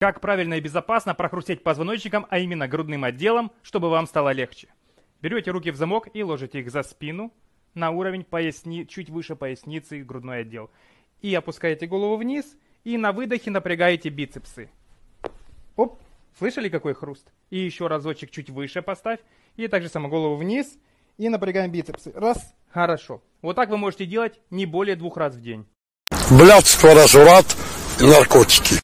Как правильно и безопасно прохрустеть позвоночником, а именно грудным отделом, чтобы вам стало легче. Берете руки в замок и ложите их за спину, на уровень поясни, чуть выше поясницы и грудной отдел. И опускаете голову вниз, и на выдохе напрягаете бицепсы. Оп, слышали какой хруст? И еще разочек чуть выше поставь, и также само голову вниз, и напрягаем бицепсы. Раз, хорошо. Вот так вы можете делать не более двух раз в день. Блядство, разврат, наркотики.